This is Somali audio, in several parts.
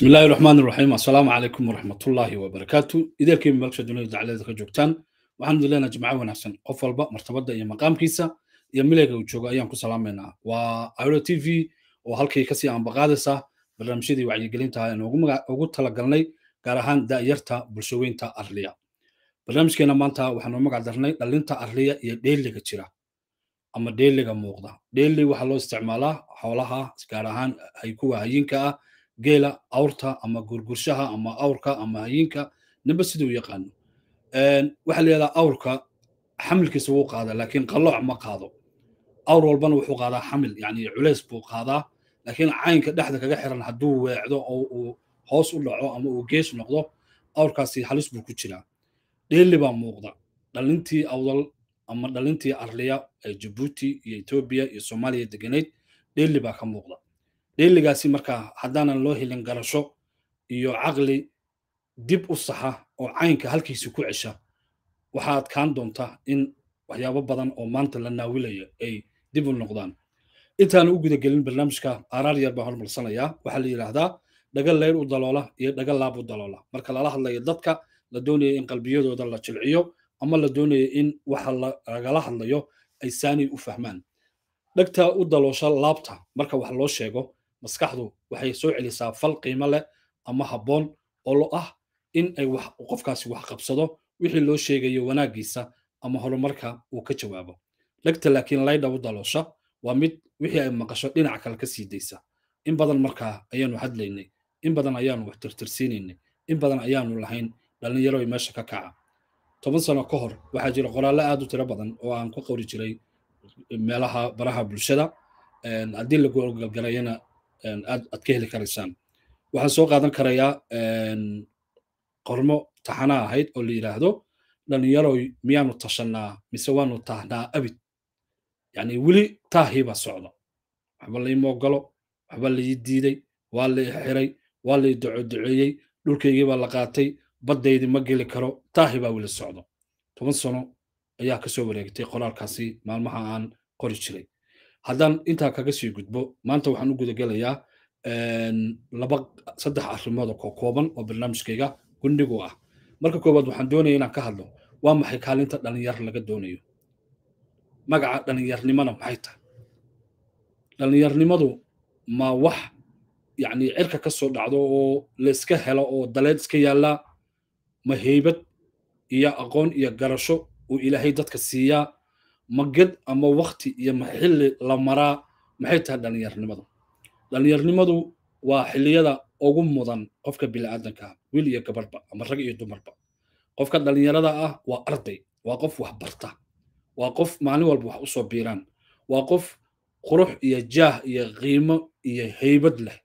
bismi illaahi raxmaan iraxiim assalaamu calaykum waraxmat ullaahi wabarakaatu ideelkii meelsha dunida dacladeeda ka joogtaan waxaan dileenaa jimco wanaagsan qof walba martabada iyo maqaamkiisa iyo milayga uu joogo ayaan ku salaamaynaa waa iro t v oo halkii kasii ambaqaadaysa barnaamijyadii wacyigelinta ayaan ugu talagalnay gaar ahaan da'yarta bulshaweynta arliya barnaamijkeena maanta waxaanu magac darnay dhalinta arliya iyo dheeliga jira ama dheeliga muuqda dheeli waxaa loo isticmaalaa xoolaha gaar ahaan haykuwa hayinka ah geela awrta ama gurgurshaha ama awrka ama hayinka namba sida u yaqaano waxaa la awrka xamilkiisa wuu qaadaa laakiin qalooc ma qaado awr walbana wuxuu qaadaa xamil yani culeys buu qaadaa laakiin caynka dhexda kaga xiran hadduu weecdo oo uu hoos u dhaco ama uu geesh noqdo awrkaasi halis buu ku jiraa dheeli baa muuqda dhalintii awdal ama dhalintii arliya ee jabuuti iyo etoobiya iyo soomaaliya degenayd dheeli baa ka muuqda dheeligaasi markaa haddaanan loo helin garasho iyo caqli dib u saxa oo caynka halkiisii ku cesha waxaad kaan doonta in waxyaabo badan oo maanta la naawilayo ay dib u noqdaan intaana u gudagelin barnaamijka araar yar baan hormarsanayaa waxaa la yidhaahdaa dhaga leyr u daloola iyo dhaga laab u daloola marka lala hadlayo dadka la doonayo in qalbiyadooda la jilciyo ama la doonayo in waxa lagala hadlayo ay saanay u fahmaan dhegta u daloosha laabta marka wax loo sheego maskaxdu waxay soo celisaa fal qiimo leh ama habboon oo lo ah in ay qofkaasi wax qabsado wixii loo sheegayo wanaaggiisa ama horumarka uu ka jawaabo lagta laakiin laydhaw daloosha waa mid wixii ay maqasho dhinac kale ka sii daysa in badan markaa ayaanu hadlaynay in badan ayaanu wax tirtirsiinaynay in badan ayaanu lahayn dhallinyaroy meesha ka kaca toban sano ka hor waxaa jira qoraallo aad u tiro badan oo aan ku qori jiray meelaha baraha bulshada haddii lagu goolgalgarayana aad ka heli karaysaan waxaan soo qaadan karayaa qormo taxana ahayd oo la yidhaahdo dhalinyaro miyaanu tashanaa mise waanu taahnaa abid yani weli taahibaa socda waxba laima ogolo waxba lai diiday waa lai xiray waa lai dacoduceeyey dhulkaygiibaa la qaatay baddaydii ma geli karo taahibaa weli socdo toban sano ayaa kasoo wareegtay qoraalkaasi maalmaha aan qori jiray haddaan intaa kaga sii gudbo maanta waxaan u gudagelayaa laba saddex arrimood oo kooban oo barnaamijkayga gundhigu ah marka koowaad waxaan doonaya inaan ka hadlo waa maxay kaalinta dhallinyar laga doonayo magaca dhallinyarnimona maxay tahay dhallinyarnimadu ma wax yacni cirka ka soo dhacdo oo layska helo oo daleed iska yaallaa ma heybad iyo aqoon iyo garasho uu ilaahay dadka siiyaa magad ama wakti iyo ma xilli la maraa maxay tahay dhallinyarnimadu dhallinyarnimadu waa xilliyada ugu mudan qofka bini'aadankaa wiil iyo gabadhba ama rag iyo dumarba qofka dhallinyarada ah waa arday waa qof wax barta waa qof maalin walba wax u soo biiraan waa qof qurux iyo jaah iyo qiimo iyo haybad leh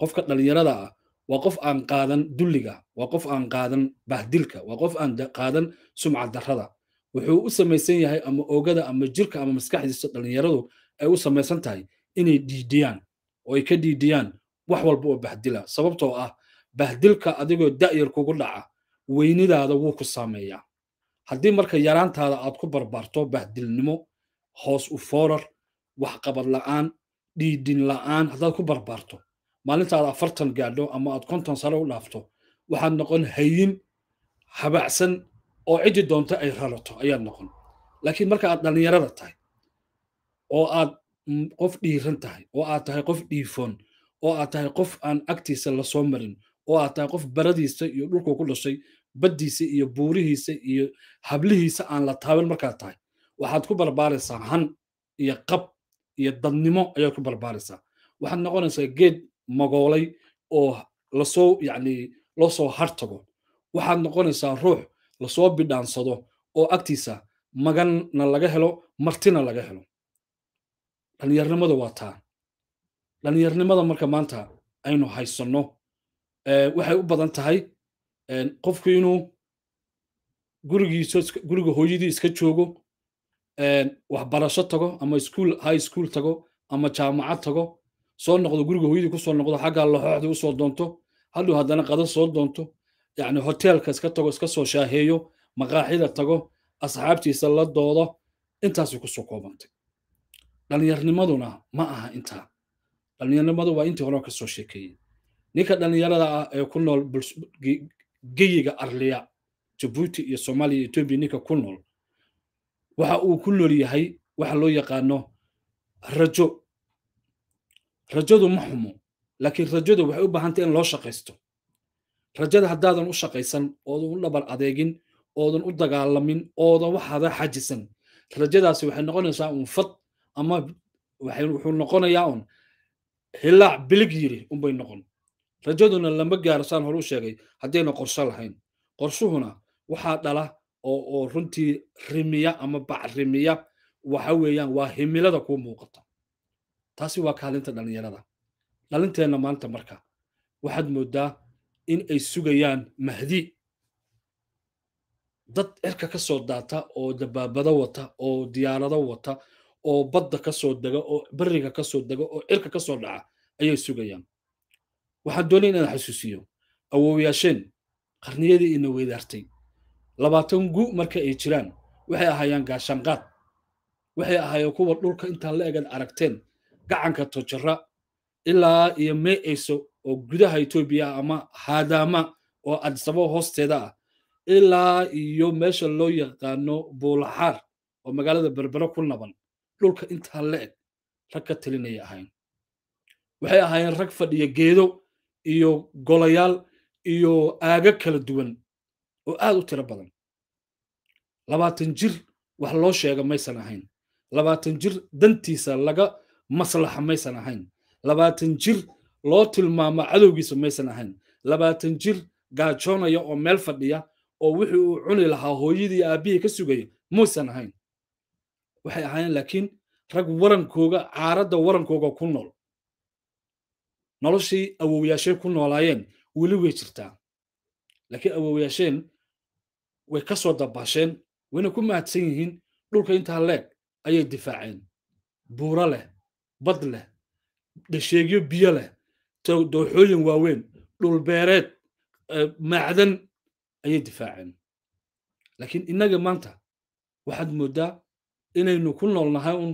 qofka dhallinyarada ah waa qof aan qaadan dulliga waa qof aan qaadan bahdilka waa qof aan qaadan sumcadarada wuxuu u samaysan yahay ama oogada ama jirka ama maskaxdiisa dhallinyaradu ay u samaysan tahay inay diidiyaan oo ay ka diidiyaan wax walba oo bahdila sababtoo ah bahdilka adigoo da'yar kugu dhaca weynidaada wuu ku saameeyaa haddii marka yaraantaada aad ku barbaarto bahdilnimo hoos u foorar waxqabad la'aan dhiidin la'aan haddaad ku barbaarto maalinta afartan gaadho ama aad konton sare u dhaafto waxaad noqon hayin habacsan oo ciddii doonta ay rarato ayaad noqon laakiin marka aad dhallinyarada tahay oo aad mm, qof dhiiran tahay oo aad tahay qof dhiifoon oo aad tahay qof aan agtiisa lasoo marin oo aad tahay qof baradiisa iyo dhulkuu ku dhashay baddiisa iyo buurihiisa iyo hablihiisa aan la taaban markaad tahay waxaad ku barbaaraysaa han iyo qab iyo dadnimo ayaad ku barbaaraysaa waxaad noqonaysaa geed magoolay oo lasoo yacni loo soo hartago waxaad noqonaysaa ruux lasoo bidhaansado oo agtiisa maganna laga helo martina laga helo dhallinyarnimada waa taa dhallinyarnimada marka maanta aynu haysanno eh, waxay u badan tahay eh, qofku inuu guriga hooyadii iska joogo eh, waxbarasho tago ama iskuol high school tago ama jaamacad tago soo noqdo guriga hooyadii ku soo noqdo xaggaa laxooxdii usoo doonto hadhow haddana qada soo doonto yani hoteelka iska tago iska soo shaaheeyo maqaaxida tago asxaabtiisa la doodo intaasay kusoo koobantay dhallinyarnimaduna ma aha intaa dhallinyarnimadu waa intii hore kasoo sheekeeyey ninka dhallinyarada ah ee ku nool geyiga arliya jabuuti iyo soomaaliya iyo etoobiya ninka ku nool waxa uu ku nool yahay waxa loo yaqaano rajo rajadu ma xumo laakiin rajadu waxay u baahantay in loo shaqaysto rajada haddaadan u shaqaysan oodan u dhabar adeegin oodan u dagaalamin oodan waxaada xajisan rajadaasi waxay noqonaysaa unfad ama wuxuu noqonayaa un hilaac bilig yiri unbay noqon rajaduna lama gaaro saan hore u sheegay haddayna qorsho lahayn qorshuhuna waxaa dhala oo runtii rimiya ama bacrimiya waxa weeyaan waa himilada ku muuqata taasi waa kaalinta dhallinyarada dhalinteenna maanta marka waxaad moodaa in ay sugayaan mahdi dad cerka ka soo daata oo dabaabado wata oo diyaarado wata oo badda ka soo dega oo beriga ka soo dega oo cirka ka soo dhaca ayay sugayaan waxaan doonay inaan xasuusiyo awowyaasheen qarniyadii ina weydaartay labaatan gu marka ay jiraan waxay ahaayeen gaashaanqaad waxay ahaayeen kuwa dhulka intaan la egad aragteen gacanka tojara ilaa iyo meeyso oo gudaha etoobiya ama haadaama oo adisababa hoosteeda ah ilaa iyo meesha loo yaqaano buulaxaar oo magaalada berbere ku naban dhulka intaa la eg rag ka talinayay ahayn waxay ahaayeen rag fadhiya geedo iyo golayaal iyo aaga kala duwan oo aad u tiro badan labaatan jir wax loo sheega maysan ahayn labaatan jir dantiisa laga maslaxa maysan ahayn labaatan jir loo tilmaamo cadowgiisa maysan ahayn labaatan jir gaajoonaya oo meel fadhiya oo wixii uu cuni lahaa hooyadii aabbihii ka sugaya muusan ahayn waxay ahaayeen laakiin rag warankooga caaradda warankooga ku nool noloshii awowyaashey ku noolaayeen weli way jirtaa laakiin awowyaasheen way ka soo dabaasheen wayna ku mahadsan yihiin dhulka intaa leeg ayay difaaceen buuro leh bad leh dhasheegyo biyo leh dooxooyin waaweyn dhulbeereed eh, macdan ayay difaaceen laakiin innaga maanta waxaad mooddaa inaynu ku noolnahay un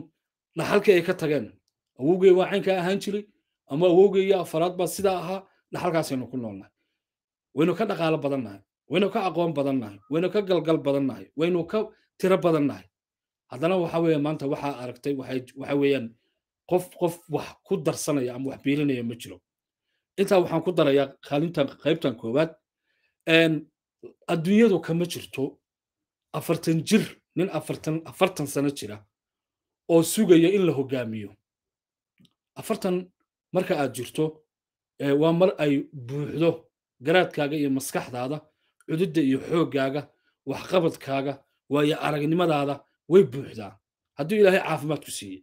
dhaxalkii ay ka tageen awowgey waa caynka ahaan jiray ama awowgey iyo afaraad baa sidaa ahaa dhaxalkaasaynu ku noolnahay waynu ka dhaqaalo badannahay waynu ka aqoon badannahay waynu ka galgal badannahay waynu ka tiro badannahay haddana waxa weeye maanta waxaa aragtay waxa weeyaan qof qof wax ku darsanaya ama wax biilinaya ma jiro intaa waxaan ku darayaa kaalintan qaybtan koowaad adduunyadu kama jirto afartan jir nin afartan afartan sano jira oo sugaya in la hogaamiyo afartan marka aad jirto waa mar ay buuxdo garaadkaaga iyo maskaxdaada cududda iyo xooggaaga waxqabadkaaga waayo aragnimadaada way buuxdaa hadduu ilaahay caafimaad ku siiyey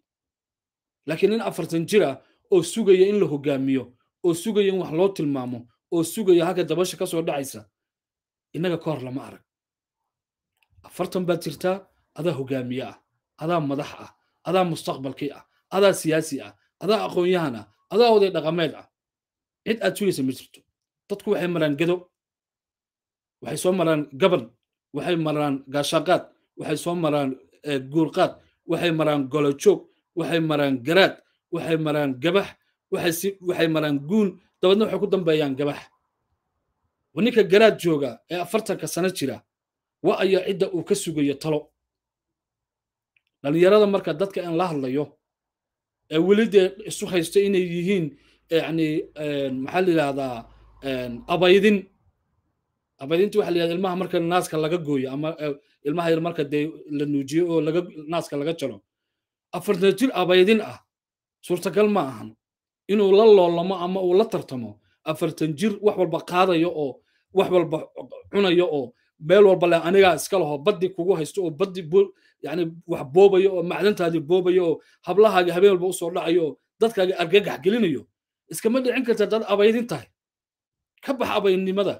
laakiin nin afartan jir ah oo sugaya in la hogaamiyo oo sugaya in wax loo tilmaamo oo sugaya halka dabasha ka soo dhacaysa innaga ka hor lama arag afartan baad jirtaa adaa hogaamiye ah adaa madax ah adaa mustaqbalkii ah adaa siyaasi ah adaa aqoonyahan ah adaa oday dhaqameed ah cid aad sugaysa ma jirto dadku waxay maraan gedo waxay soo maraan gaban waxay maraan gaashaqaad waxay soo maraan eh, guurqaad waxay maraan golojoog waxay maraan garaad waxay maraan gabax waxay maraan guun dabeedna waxay ku dambeeyaan gabax ninka garaad jooga ee afartanka sano jira wa ayaa cidda uu ka sugayo talo dhallinyarada marka dadka in la hadlayo ee weli dee isu haysto inay yihiin yani maxaa la yidhahdaa abaydin abaydinta waxa la ilmaha marka naaska laga gooyo ama e, ilmaha yar marka dee la nuujiyo oo naaska laga jalo afartan jir abaydin ah suurtagal ma ahan inuu la loolamo ama uu la tartamo afartan jir wax walba qaadayo oo wax walba cunayo oo meel walba le anigaa iska laho baddi kugu haysto oo baddi yani wax boobayo oo macdantaadii boobayo oo hablahaaga habeen walba usoo dhacayo oo dadkaaga argagax gelinayo iskama dhicin karta dad abaydin tahay ka bax abaynimada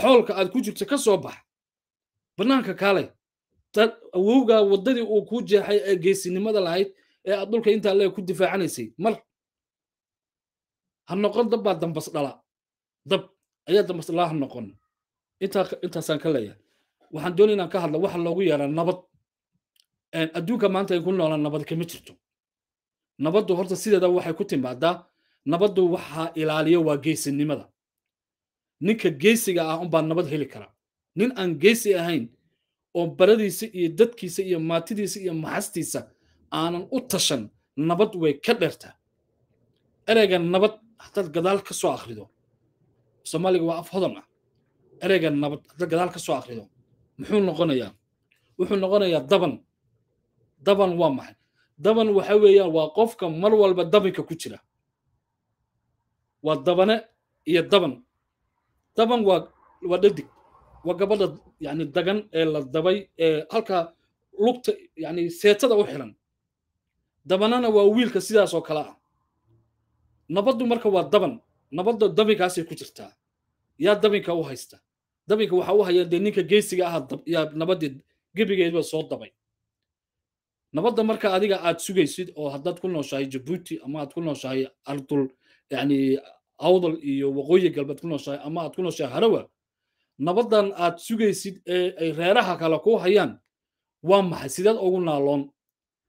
xoolka aad ku jirto ka soo bax bannaanka kaalay awowgaa waddadii uu kuu jeexay ee geesinimada lahayd ee aad dhulka intaa lee ku difaacanaysay mar ha noqon dabbaa dambas dhala dab ayaa dambas dhalaa ha noqon intaasaan ka leeyahay waxaan doon inaan ka hadla waxa loogu yeeraa nabad adduunka maanta ay ku noolaan nabad kama jirto nabaddu horta sideeda waxay ku timaadaa nabaddu waxaa ilaaliya waa geesinimada ninka geysiga ah unbaa nabad heli kara nin aan geysi ahayn oo baradiisa iyo dadkiisa iyo maatidiisa iyo maxastiisa aanan u tashan nabad way ka dheertaa ereyga nabad haddaad gadaal ka soo akrido soomaaliga waa af hodan ah ereyga nabad haddaad gadaal ka soo akrido muxuu noqonayaa wuxuu noqonayaa daban daban waa maxay daban waxa weeyaan waa qofka mar walba dabanka ku jira waa dabane iyo daban daban waa waa dhadig waa gabadha yani dagan ee la dabay ee halkaa lugta yani seetada u xiran dabanana waa wiilka sidaasoo oo kale ah nabaddu marka waa daban nabadda dabinkaasay ku jirtaa yaa dabinka u haysta dabinka waxa u haya dee ninka geesiga aha yaa nabadii gebigeedba soo dabay nabadda marka adiga aad sugaysid oo haddaad ku nooshahay jabuuti ama aad ku nooshahay ardul yani awdal iyo waqooyi galbeed ku nooshahay ama aad ku nooshahay harawa nabaddan aad sugaysid ee ay reeraha kale ku hayaan waa maxay sideed ugu naaloon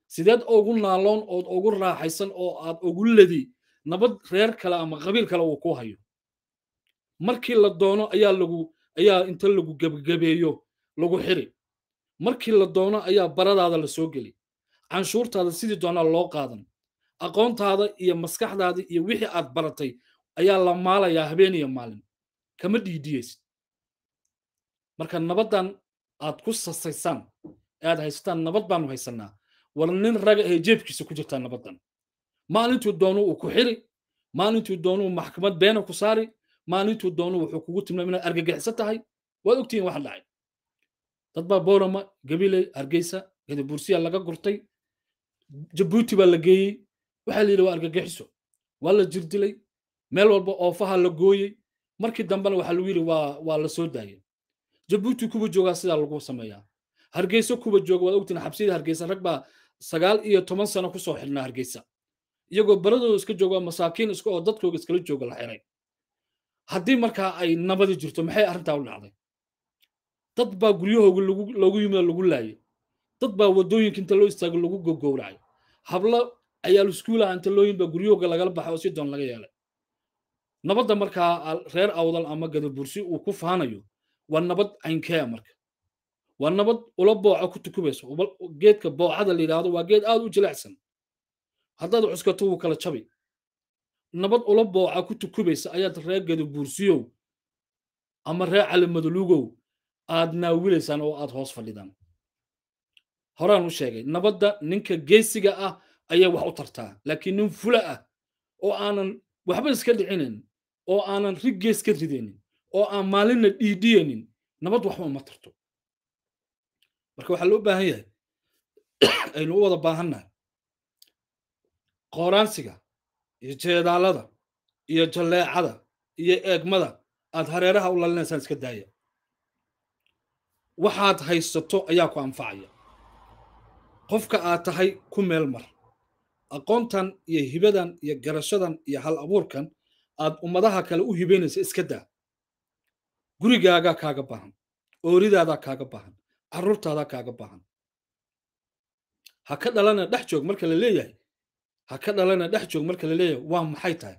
sideed ugu naaloon ood ugu raaxaysan oo aad ugu ledi nabad reer kale ama qabiil kale uu ku hayo markii la doono ayaa lagu ayaa inta lagu gebgabeeyo lagu xiri markii la doono ayaa baradaada la soo geli canshuurtaada sidii doonaa loo qaadan aqoontaada iyo maskaxdaada iyo wixii aad baratay ayaa la maalayaa habeen iyo maalin kama dhiidiyeysid marka nabaddan aad ku sasaysaan ee aad haysataan nabad baanu haysanaa war nin raga ee jeebkiisa ku jirtaa nabaddan maalintuu doonu uu ku xiri maalintuu doonuu maxkamad beena ku saari maalintuu doonuu wuxuu kugu tilmaam inaad argagixisan tahay waad ogtihiin waxaan dhacay dad baa boorama gabiley hargeysa gadabuursiya laga gurtay jabuuti baa la geeyey waxaa la yidhi waa argagixiso waa la jirdilay meel walba oofaha la gooyey markii dambena waxaa lagu yidhi waa waa la soo jabuuti kuba joogaa sidaa lagu sameeyaa hargeysa kuba jooga waad ogtihiin xabsiyada hargeysa rag baa sagaal iyo toban sano kusoo xidhnaa hargeysa iyagoo baradooda iska jooga masaakiin iska oo dadkooga iskala jooga la xiray haddii markaa ay nabadi jirto maxay arrintaa u dhacday dad baa guryahooga loogu yimid lagu laayay dad baa waddooyinka inta loo istaago lagu gogowracay hablo ayaal iskuulaha antalooyin baa guryahooga lagala baxay oo si doon laga yeelay nabadda markaa reer awdal ama gadabursi uu ku faanayo waa nabad caynkee marka waa nabad ula booco ku tukubaysa geedka boocada la yidhaahdo waa geed aad u jilicsan haddaad cuskato wuu kala jabi nabad ula booca ku tukubaysa ayaad ree gedo buursiyow ama ree calimadulugow aad naawilaysaan oo aad hoos fadhidaan horaan u sheegay nabadda ninka geesiga ah ayaa wax u tartaa laakiin nin fula ah oo aanan waxba iska dhicinayn oo aanan rig gees ka ridaynin oo aan maalinna dhiidhiyaynin nabad waxba ma tarto marka waxaa loo baahan yahay aynu u wada baahannahay qooraansiga iyo jeedaalada iyo jalleecada iyo eegmada aad hareeraha u lalinaysaan iska daaya waxaad haysato ayaa ku anfacaya qofka aad tahay ku meel mar aqoontan iyo hibadan iyo garashadan iyo hal abuurkan aad ummadaha kale u hibeynaysa iska daa gurigaagaa kaaga baahan ooridaadaa kaaga baahan carruurtaada kaaga baahan ha ka dhalana dhex joog marka la leeyahay ha ka dhalana dhex joog marka la leeyahay waa maxay tahay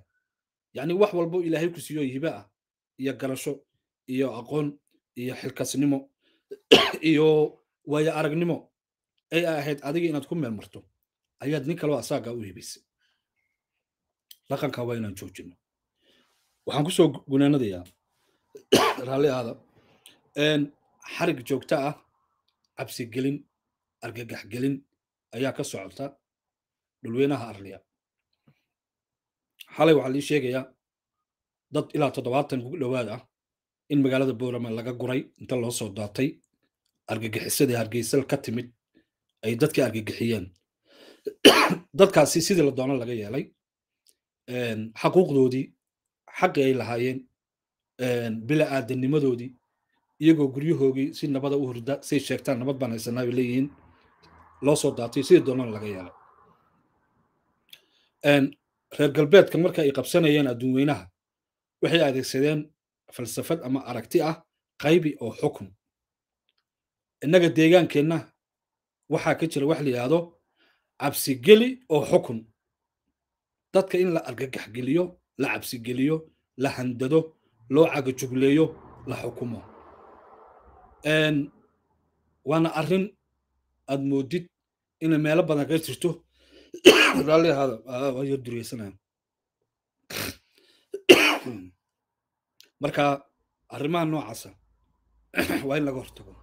yacni wax walbo ilaahay ku siiyo hibe ah iyo garasho iyo aqoon iyo xilkasnimo iyo waayo aragnimo ay ahayd adiga inaad ku meel marto ayaad nin kaleo asaagaa u hibaysay dhaqanka waa inaan joojino waxaan kusoo gunaanadayaa raalli aada xarig joogto ah cabsigelin argagaxgelin ayaa ka socota dhulweynaha arliya xalay waxaa lii sheegayaa dad ilaa toddobaatan kugu dhowaad ah in magaalada boorama laga guray inta loo soo daatay argagixisadii hargeysal ka timid ay dadkii argagixiyeen dadkaasi sidii la doono laga yeelay xaquuqdoodii xaqii ay lahaayeen bila aadanimadoodii iyagoo guryahoogii si nabada u hurda say sheegtaan nabad baan haysanaa bay leeyihiin loo soo daatay sidii doonana laga yeelay reer galbeedka marka ay qabsanayeen adduun weynaha waxay adeegsadeen falsafad ama aragti ah qaybi oo xukun innaga deegaankeenna waxaa ka jira wax la yidhaahdo cabsigeli oo xukun dadka in la argagaxgeliyo la cabsigeliyo la handado loo cagajugleeyo la xukumo waana arrin aad moodid inay meelo badan ka jirto raalli ahaada waa yar marka arrimaha noocaasa waa in laga hortago